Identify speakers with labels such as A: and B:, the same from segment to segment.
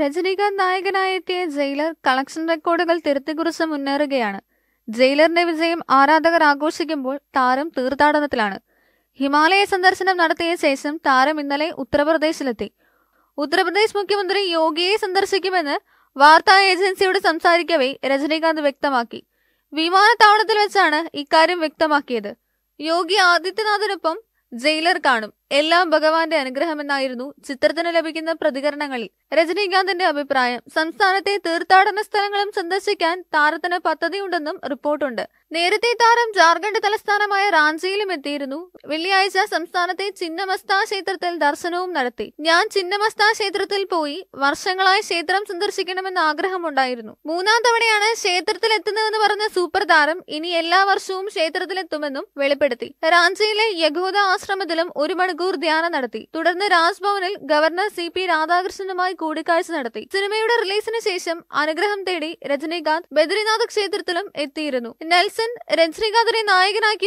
A: രജനീകാന്ത് നായകനായി എത്തിയ jailer collection റെക്കോർഡുകൾ തിരുത്തിക്കുറിച്ച് മുന്നേറുകയാണ് ജയിലറിന്റെ വിജയം ആരാധകർ ആഘോഷിക്കുമ്പോൾ താരം തീർത്ഥാടനത്തിലാണ് ഹിമാലയ സന്ദർശനം നടത്തിയ ശേഷം താരം ഇന്നലെ ഉത്തർപ്രദേശിലെത്തി ഉത്തർപ്രദേശ് മുഖ്യമന്ത്രി യോഗിയെ സന്ദർശിക്കുമെന്ന് വാർത്താ ഏജൻസിയോട് സംസാരിക്കവേ രജനീകാന്ത് വ്യക്തമാക്കി വിമാനത്താവളത്തിൽ വെച്ചാണ് ഇക്കാര്യം വ്യക്തമാക്കിയത് യോഗി ആദിത്യനാഥിനൊപ്പം ജയിലർ കാണും എല്ലാം ഭഗവാന്റെ അനുഗ്രഹമെന്നായിരുന്നു ചിത്രത്തിന് ലഭിക്കുന്ന പ്രതികരണങ്ങളിൽ രജനീകാന്തിന്റെ അഭിപ്രായം സംസ്ഥാനത്തെ തീർത്ഥാടന സ്ഥലങ്ങളും സന്ദർശിക്കാൻ താരത്തിന് പദ്ധതിയുണ്ടെന്നും റിപ്പോർട്ടുണ്ട് നേരത്തെ താരം ജാർഖണ്ഡ് തലസ്ഥാനമായ റാഞ്ചിയിലും എത്തിയിരുന്നു വെള്ളിയാഴ്ച സംസ്ഥാനത്തെ ചിന്നമസ്താ ക്ഷേത്രത്തിൽ ദർശനവും നടത്തി ഞാൻ ചിന്നമസ്താ ക്ഷേത്രത്തിൽ പോയി വർഷങ്ങളായി ക്ഷേത്രം സന്ദർശിക്കണമെന്ന ആഗ്രഹമുണ്ടായിരുന്നു മൂന്നാം തവണയാണ് ക്ഷേത്രത്തിൽ എത്തുന്നതെന്ന് പറഞ്ഞ സൂപ്പർ താരം ഇനി എല്ലാ വർഷവും ക്ഷേത്രത്തിലെത്തുമെന്നും വെളിപ്പെടുത്തി റാഞ്ചിയിലെ യഗോദ ആശ്രമത്തിലും ഒരു മണിക്കൂർ ടാഗോർ ധ്യാനം നടത്തി തുടർന്ന് രാജ്ഭവനിൽ ഗവർണർ സി പി രാധാകൃഷ്ണനുമായി കൂടിക്കാഴ്ച നടത്തി സിനിമയുടെ റിലീസിന് ശേഷം അനുഗ്രഹം തേടി രജനീകാന്ത് ബദ്രിനാഥ് ക്ഷേത്രത്തിലും എത്തിയിരുന്നു നെൽസൺ രജനീകാന്തിനെ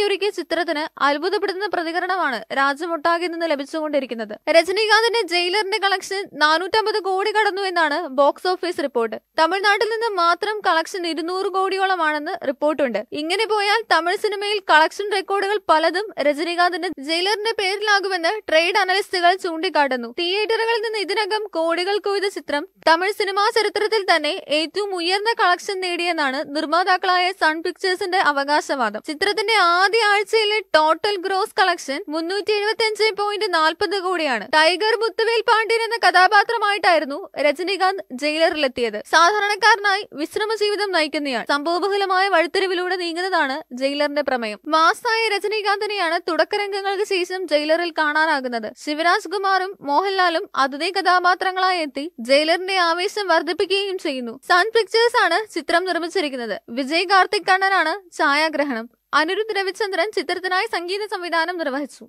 A: ഒരുക്കിയ ചിത്രത്തിന് അത്ഭുതപ്പെടുത്തുന്ന പ്രതികരണമാണ് രാജ്യമൊട്ടാകെ നിന്ന് ലഭിച്ചുകൊണ്ടിരിക്കുന്നത് രജനീകാന്തിന്റെ ജയിലറിന്റെ കളക്ഷൻ നാനൂറ്റമ്പത് കോടി കടന്നു എന്നാണ് ബോക്സ് ഓഫീസ് റിപ്പോർട്ട് തമിഴ്നാട്ടിൽ നിന്ന് മാത്രം കളക്ഷൻ ഇരുന്നൂറ് കോടിയോളമാണെന്ന് റിപ്പോർട്ടുണ്ട് ഇങ്ങനെ പോയാൽ തമിഴ് സിനിമയിൽ കളക്ഷൻ റെക്കോർഡുകൾ പലതും രജനീകാന്തിന്റെ ജയിലറിന്റെ പേരിലാകുമെന്ന് എന്ന് ട്രേഡ് അനലിസ്റ്റുകൾ ചൂണ്ടിക്കാട്ടുന്നു തിയേറ്ററുകളിൽ നിന്ന് ഇതിനകം കോടികൾ കൊയ്ത ചിത്രം തമിഴ് സിനിമാ ചരിത്രത്തിൽ തന്നെ ഏറ്റവും ഉയർന്ന കളക്ഷൻ നേടിയെന്നാണ് നിർമ്മാതാക്കളായ സൺ പിക്ചേഴ്സിന്റെ അവകാശവാദം ചിത്രത്തിന്റെ ആദ്യ ആഴ്ചയിലെ ടോട്ടൽ ഗ്രോസ് കളക്ഷൻ മുന്നൂറ്റി അഞ്ച് പോയിന്റ് നാൽപ്പത് കോടിയാണ് ടൈഗർ മുത്തുവേൽ പാണ്ഡ്യൻ എന്ന കഥാപാത്രമായിട്ടായിരുന്നു രജനീകാന്ത് ജയിലറിലെത്തിയത് സാധാരണക്കാരനായി വിശ്രമ ജീവിതം നയിക്കുന്നയാൾ സംഭവബഹുലമായ വഴിത്തിരിവിലൂടെ നീങ്ങുന്നതാണ് ജയിലറിന്റെ പ്രമേയം മാസായ രജനീകാന്തിനെയാണ് തുടക്കരംഗങ്ങൾക്ക് ശേഷം ജയിലറിൽ കാണുന്നത് കാണാനാകുന്നത് ശിവരാജ് കുമാറും മോഹൻലാലും അതിഥി കഥാപാത്രങ്ങളായി എത്തി ജയിലറിന്റെ ആവേശം വർദ്ധിപ്പിക്കുകയും ചെയ്യുന്നു സൺ പിക്ചേഴ്സ് ആണ് ചിത്രം നിർമ്മിച്ചിരിക്കുന്നത് വിജയ് കാർത്തിക് കണ്ണനാണ് ഛായാഗ്രഹണം അനിരുദ്ധ് രവിചന്ദ്രൻ ചിത്രത്തിനായി സംഗീത സംവിധാനം നിർവഹിച്ചു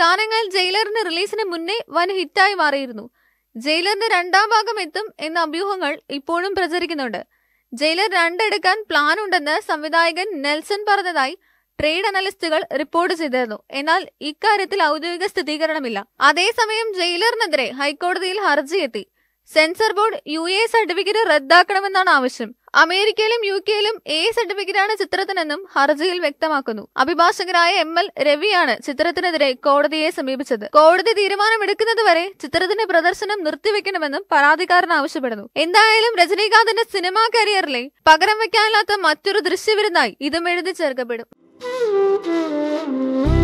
A: ഗാനങ്ങൾ ജയിലറിന്റെ റിലീസിന് മുന്നേ വൻ ഹിറ്റായി മാറിയിരുന്നു ജയിലറിന്റെ രണ്ടാം ഭാഗം എത്തും എന്ന അഭ്യൂഹങ്ങൾ ഇപ്പോഴും പ്രചരിക്കുന്നുണ്ട് ജയിലർ രണ്ടെടുക്കാൻ പ്ലാൻ ഉണ്ടെന്ന് സംവിധായകൻ നെൽസൺ പറഞ്ഞതായി ട്രേഡ് അനലിസ്റ്റുകൾ റിപ്പോർട്ട് ചെയ്തിരുന്നു എന്നാൽ ഇക്കാര്യത്തിൽ ഔദ്യോഗിക സ്ഥിരീകരണമില്ല അതേസമയം ജയിലറിനെതിരെ ഹൈക്കോടതിയിൽ ഹർജിയെത്തി censor board U A certificate റദ്ദാക്കണമെന്നാണ് ആവശ്യം അമേരിക്കയിലും യു കെയിലും എ സർട്ടിഫിക്കറ്റാണ് ചിത്രത്തിനെന്നും ഹർജിയിൽ വ്യക്തമാക്കുന്നു അഭിഭാഷകരായ എം എൽ രവിയാണ് ചിത്രത്തിനെതിരെ കോടതിയെ സമീപിച്ചത് കോടതി തീരുമാനമെടുക്കുന്നതുവരെ ചിത്രത്തിന്റെ പ്രദർശനം നിർത്തിവെക്കണമെന്നും പരാതിക്കാരൻ ആവശ്യപ്പെടുന്നു എന്തായാലും രജനീകാന്തിന്റെ സിനിമാ കരിയറിലെ പകരം വയ്ക്കാനാത്ത മറ്റൊരു ദൃശ്യവിരുന്നായി ഇതും എഴുതി ചേർക്കപ്പെടും Música hum.